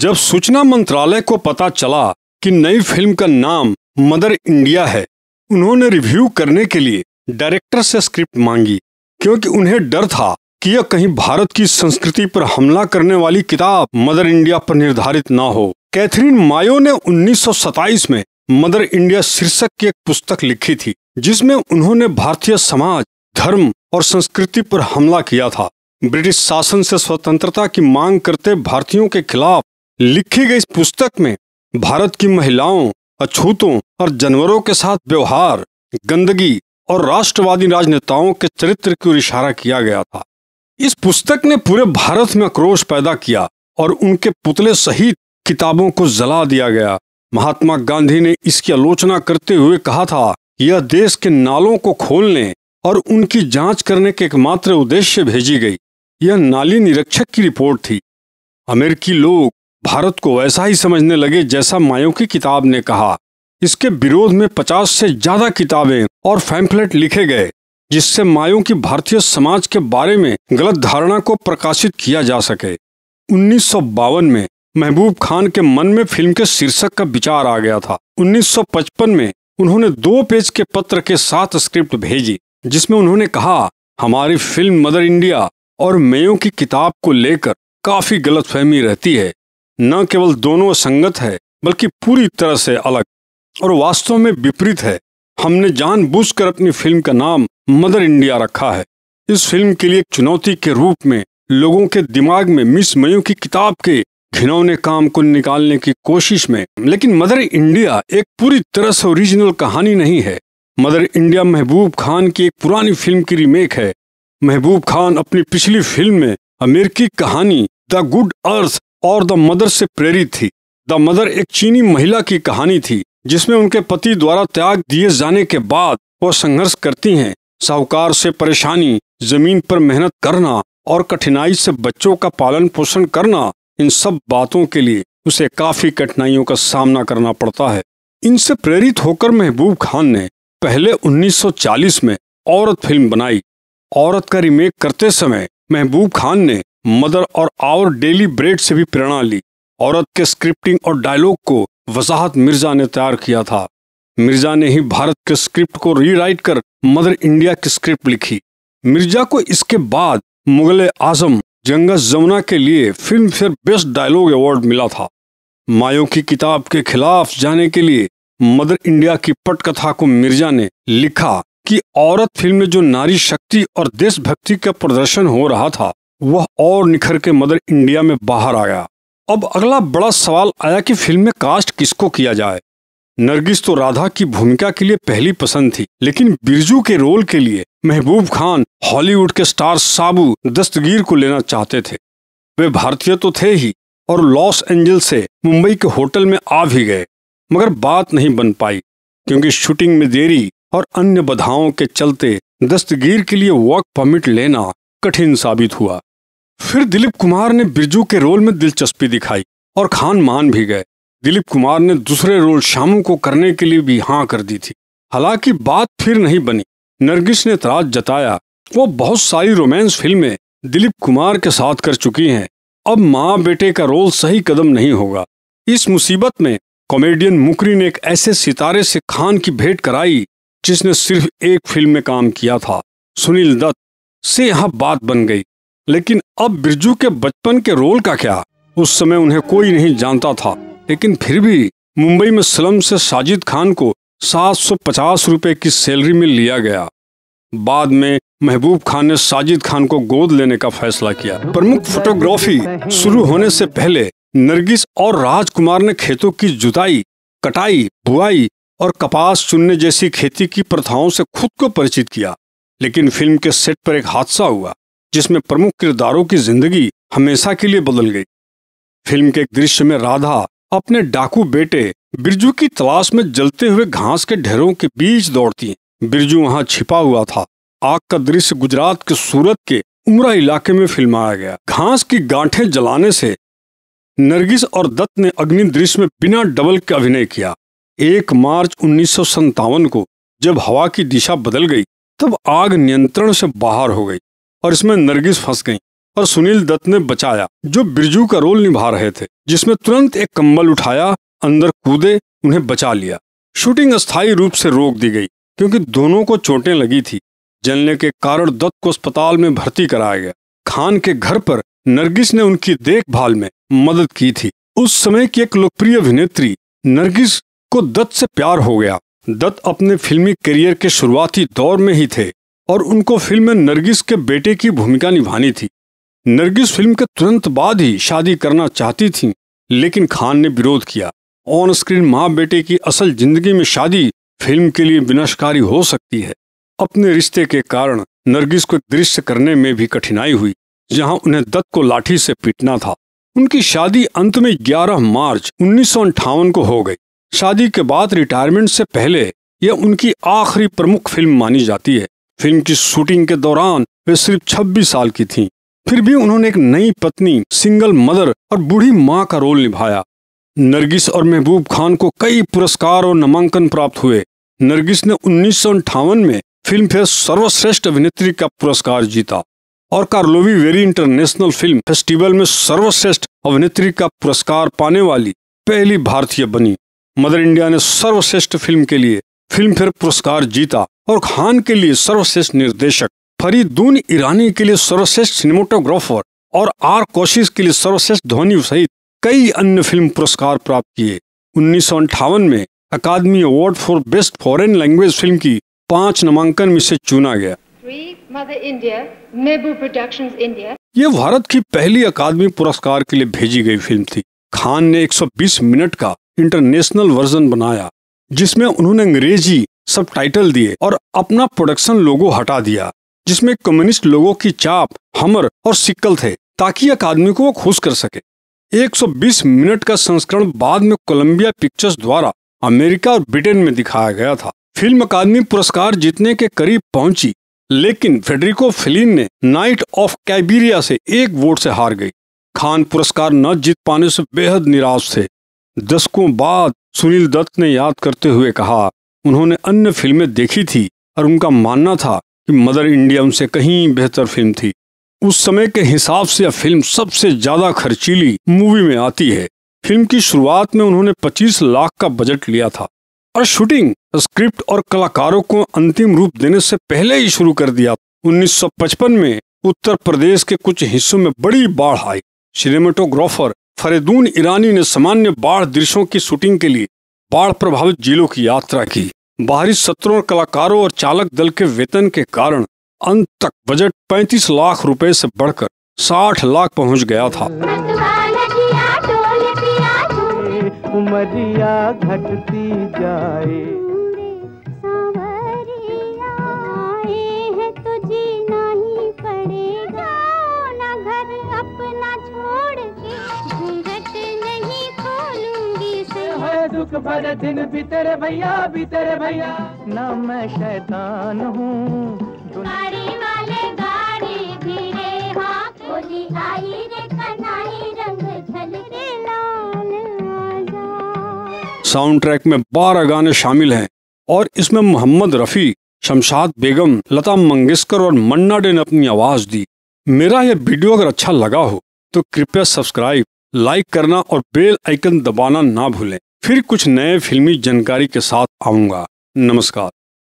जब सूचना मंत्रालय को पता चला कि नई फिल्म का नाम मदर इंडिया है उन्होंने रिव्यू करने के लिए डायरेक्टर से स्क्रिप्ट मांगी क्योंकि उन्हें डर था कि यह कहीं भारत की संस्कृति पर हमला करने वाली किताब मदर इंडिया पर निर्धारित ना हो कैथरीन मायो ने 1927 में मदर इंडिया शीर्षक की एक पुस्तक लिखी थी जिसमें उन्होंने भारतीय समाज धर्म और संस्कृति पर हमला किया था ब्रिटिश शासन से स्वतंत्रता की मांग करते भारतीयों के खिलाफ लिखी गई इस पुस्तक में भारत की महिलाओं अछूतों और जानवरों के साथ व्यवहार गंदगी और राष्ट्रवादी राजनेताओं के चरित्र की ओर इशारा किया गया था इस पुस्तक ने पूरे भारत में आक्रोश पैदा किया और उनके पुतले सहित किताबों को जला दिया गया महात्मा गांधी ने इसकी आलोचना करते हुए कहा था यह देश के नालों को खोलने और उनकी जांच करने के एकमात्र उद्देश्य भेजी गई यह नाली निरीक्षक की रिपोर्ट थी अमेरिकी लोग भारत को वैसा ही समझने लगे जैसा मायो की किताब ने कहा इसके विरोध में पचास से ज्यादा किताबें और फैम्पलेट लिखे गए जिससे मायो की भारतीय समाज के बारे में गलत धारणा को प्रकाशित किया जा सके उन्नीस में महबूब खान के मन में फिल्म के शीर्षक का विचार आ गया था 1955 में उन्होंने दो पेज के पत्र के साथ स्क्रिप्ट भेजी जिसमें उन्होंने कहा हमारी फिल्म मदर इंडिया और मेयो की किताब को लेकर काफी गलतफहमी रहती है न केवल दोनों संगत है बल्कि पूरी तरह से अलग और वास्तव में विपरीत है हमने जानबूझकर अपनी फिल्म का नाम मदर इंडिया रखा है इस फिल्म के लिए एक चुनौती के रूप में लोगों के दिमाग में मिस मयू की किताब के घिनौने काम को निकालने की कोशिश में लेकिन मदर इंडिया एक पूरी तरह से ओरिजिनल कहानी नहीं है मदर इंडिया महबूब खान की एक पुरानी फिल्म की रीमेक है महबूब खान अपनी पिछली फिल्म में अमेरिकी कहानी द गुड अर्थ और द मदर से प्रेरित थी द मदर एक चीनी महिला की कहानी थी जिसमें उनके पति द्वारा त्याग दिए जाने के बाद वो संघर्ष करती हैं साहूकार से परेशानी जमीन पर मेहनत करना और कठिनाई से बच्चों का पालन पोषण करना इन सब बातों के लिए उसे काफी कठिनाइयों का सामना करना पड़ता है इनसे प्रेरित होकर महबूब खान ने पहले 1940 में औरत फिल्म बनाई औरत का रिमेक करते समय महबूब खान ने मदर और आवर डेली ब्रेड से भी प्रेरणा ली औरत के स्क्रिप्टिंग और डायलॉग को वजाहत मिर्जा ने तैयार किया था मिर्जा ने ही भारत के स्क्रिप्ट को रीराइट कर मदर इंडिया की स्क्रिप्ट लिखी मिर्जा को इसके बाद मुगल आजम जंगा जमुना के लिए Filmfare best dialogue award मिला था मायो की किताब के खिलाफ जाने के लिए मदर इंडिया की पटकथा को मिर्जा ने लिखा कि औरत फिल्म में जो नारी शक्ति और देशभक्ति का प्रदर्शन हो रहा था वह और निखर के मदर इंडिया में बाहर आया अब अगला बड़ा सवाल आया कि फिल्म में कास्ट किसको किया जाए नरगिस तो राधा की भूमिका के लिए पहली पसंद थी लेकिन बिरजू के रोल के लिए महबूब खान हॉलीवुड के स्टार साबू दस्तगीर को लेना चाहते थे वे भारतीय तो थे ही और लॉस एंजल से मुंबई के होटल में आ भी गए मगर बात नहीं बन पाई क्योंकि शूटिंग में देरी और अन्य बधाओं के चलते दस्तगीर के लिए वर्क परमिट लेना कठिन साबित हुआ फिर दिलीप कुमार ने बिरजू के रोल में दिलचस्पी दिखाई और खान मान भी गए दिलीप कुमार ने दूसरे रोल शामू को करने के लिए भी हाँ कर दी थी हालांकि बात फिर नहीं बनी नरगिस ने तराज जताया वो बहुत सारी रोमांस फिल्में दिलीप कुमार के साथ कर चुकी हैं अब माँ बेटे का रोल सही कदम नहीं होगा इस मुसीबत में कॉमेडियन मुकरी ने एक ऐसे सितारे से खान की भेंट कराई जिसने सिर्फ एक फिल्म में काम किया था सुनील दत्त से यहाँ बात बन गई लेकिन अब बिरजू के बचपन के रोल का क्या उस समय उन्हें कोई नहीं जानता था लेकिन फिर भी मुंबई में स्लम से साजिद खान को 750 रुपए की सैलरी में लिया गया बाद में महबूब खान ने साजिद खान को गोद लेने का फैसला किया प्रमुख फोटोग्राफी शुरू होने से पहले नरगिस और राजकुमार ने खेतों की जुताई कटाई बुआई और कपास चुनने जैसी खेती की प्रथाओं से खुद को परिचित किया लेकिन फिल्म के सेट पर एक हादसा हुआ जिसमें प्रमुख किरदारों की जिंदगी हमेशा के लिए बदल गई फिल्म के दृश्य में राधा अपने डाकू बेटे बिरजू की तलाश में जलते हुए घास के ढेरों के बीच दौड़ती है बिरजू वहां छिपा हुआ था आग का दृश्य गुजरात के सूरत के उमरा इलाके में फिल्माया गया घास की गांठें जलाने से नरगिस और दत्त ने अग्नि दृश्य में बिना डबल के अभिनय किया एक मार्च उन्नीस को जब हवा की दिशा बदल गई तब आग नियंत्रण से बाहर हो गई और इसमें नरगिस फंस गई और सुनील दत्त ने बचाया जो बिरजू का रोल निभा रहे थे जिसमें तुरंत एक कंबल उठाया अंदर कूदे उन्हें बचा लिया शूटिंग अस्थायी रूप से रोक दी गई क्योंकि दोनों को चोटें लगी थी जलने के कारण दत्त को अस्पताल में भर्ती कराया गया खान के घर पर नरगिस ने उनकी देखभाल में मदद की थी उस समय की एक लोकप्रिय अभिनेत्री नरगिस को दत्त से प्यार हो गया दत्त अपने फिल्मी करियर के शुरुआती दौर में ही थे और उनको फिल्म में नरगिस के बेटे की भूमिका निभानी थी नरगिस फिल्म के तुरंत बाद ही शादी करना चाहती थी लेकिन खान ने विरोध किया ऑन स्क्रीन माँ बेटे की असल जिंदगी में शादी फिल्म के लिए विनाशकारी हो सकती है अपने रिश्ते के कारण नरगिस को दृश्य करने में भी कठिनाई हुई जहां उन्हें दत्त को लाठी से पीटना था उनकी शादी अंत में 11 मार्च उन्नीस को हो गई शादी के बाद रिटायरमेंट से पहले यह उनकी आखिरी प्रमुख फिल्म मानी जाती है फिल्म की शूटिंग के दौरान वे सिर्फ छब्बीस साल की थीं। फिर भी उन्होंने एक नई पत्नी सिंगल मदर और बूढ़ी माँ का रोल निभाया नरगिस और महबूब खान को कई पुरस्कार और नामांकन प्राप्त हुए नरगिस ने उन्नीस में फिल्म फेयर सर्वश्रेष्ठ अभिनेत्री का पुरस्कार जीता और Karlovy Vary international film festival में सर्वश्रेष्ठ अभिनेत्री का पुरस्कार पाने वाली पहली भारतीय बनी मदर इंडिया ने सर्वश्रेष्ठ फिल्म के लिए फिल्म फेयर पुरस्कार जीता और खान के लिए सर्वश्रेष्ठ निर्देशक फरीदून ईरानी के लिए सर्वश्रेष्ठ सिनेमाटोग्राफर और आर कोशिश के लिए सर्वश्रेष्ठ ध्वनि सहित कई अन्य फिल्म पुरस्कार प्राप्त किए उन्नीस में academy award for best foreign language film की पांच नामांकन में से चुना गया ये भारत की पहली अकादमी पुरस्कार के लिए भेजी गई फिल्म थी खान ने 120 मिनट का इंटरनेशनल वर्जन बनाया जिसमें उन्होंने अंग्रेजी सब टाइटल दिए और अपना प्रोडक्शन लोगो हटा दिया जिसमें कम्युनिस्ट लोगों की चाप हमर और सिक्कल थे ताकि आदमी को वो खुश कर सके 120 मिनट का संस्करण बाद में कोलंबिया पिक्चर्स द्वारा अमेरिका और ब्रिटेन में दिखाया गया था फिल्म अकादमी पुरस्कार जीतने के करीब पहुंची लेकिन फेडरिको फिलीन ने नाइट ऑफ कैबीरिया से एक वोट से हार गई खान पुरस्कार न जीत पाने से बेहद निराश थे दशकों बाद सुनील दत्त ने याद करते हुए कहा उन्होंने अन्य फिल्में देखी थी और उनका मानना था कि मदर इंडिया उनसे कहीं बेहतर फिल्म थी उस समय के हिसाब से यह फिल्म सबसे ज्यादा खर्चीली मूवी में आती है फिल्म की शुरुआत में उन्होंने 25 लाख का बजट लिया था और शूटिंग स्क्रिप्ट और कलाकारों को अंतिम रूप देने से पहले ही शुरू कर दिया 1955 में उत्तर प्रदेश के कुछ हिस्सों में बड़ी बाढ़ आई सिनेमेटोग्राफर फरेदून ईरानी ने सामान्य बाढ़ दृश्यों की शूटिंग के लिए बाढ़ प्रभावित जिलों की यात्रा की बाहरी सत्रों कलाकारों और चालक दल के वेतन के कारण अंत तक बजट 35 लाख रुपए से बढ़कर 60 लाख पहुंच गया था उमरिया घटती जाए भर दिन भी तेरे भैया भी तेरे भैया ना मैं शैतान हूँ गाड़ी वाले गाड़ी धीरे आई रे साउंड ट्रैक में बारह गाने शामिल हैं और इसमें मोहम्मद रफ़ी शमशाद बेगम लता मंगेशकर और मन्ना डे ने अपनी आवाज़ दी मेरा यह वीडियो अगर अच्छा लगा हो तो कृपया सब्सक्राइब लाइक करना और बेल आइकन दबाना ना भूलें फिर कुछ नए फिल्मी जानकारी के साथ आऊँगा नमस्कार